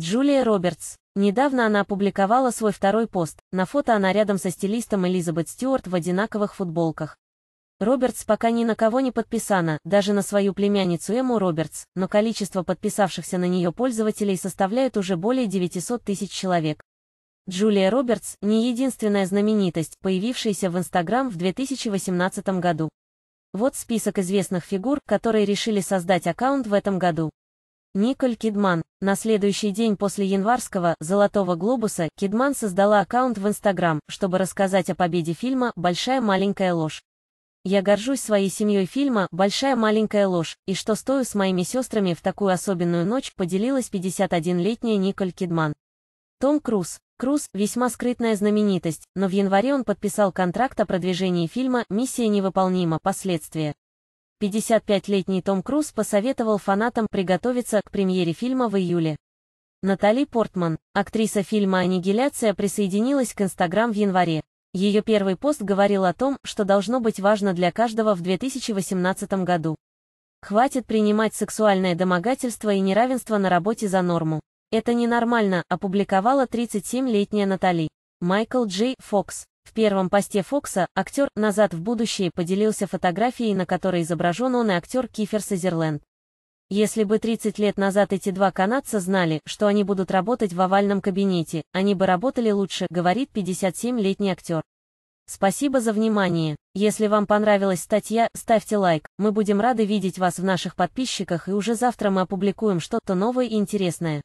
Джулия Робертс. Недавно она опубликовала свой второй пост. На фото она рядом со стилистом Элизабет Стюарт в одинаковых футболках. Робертс пока ни на кого не подписана, даже на свою племянницу Эму Робертс, но количество подписавшихся на нее пользователей составляет уже более 900 тысяч человек. Джулия Робертс – не единственная знаменитость, появившаяся в Инстаграм в 2018 году. Вот список известных фигур, которые решили создать аккаунт в этом году. Николь Кидман. На следующий день после январского «Золотого глобуса» Кидман создала аккаунт в Инстаграм, чтобы рассказать о победе фильма «Большая маленькая ложь». Я горжусь своей семьей фильма «Большая маленькая ложь» и что стою с моими сестрами в такую особенную ночь, поделилась 51-летняя Николь Кидман. Том Круз. Круз – весьма скрытная знаменитость, но в январе он подписал контракт о продвижении фильма «Миссия невыполнима. Последствия». 55-летний Том Круз посоветовал фанатам приготовиться к премьере фильма в июле. Натали Портман, актриса фильма «Аннигиляция» присоединилась к Инстаграм в январе. Ее первый пост говорил о том, что должно быть важно для каждого в 2018 году. Хватит принимать сексуальное домогательство и неравенство на работе за норму. Это ненормально, опубликовала 37-летняя Натали. Майкл Джей Фокс, в первом посте Фокса актер «Назад в будущее» поделился фотографией, на которой изображен он и актер Кифер Сазерленд. Если бы 30 лет назад эти два канадца знали, что они будут работать в овальном кабинете, они бы работали лучше, говорит 57-летний актер. Спасибо за внимание. Если вам понравилась статья, ставьте лайк, мы будем рады видеть вас в наших подписчиках и уже завтра мы опубликуем что-то новое и интересное.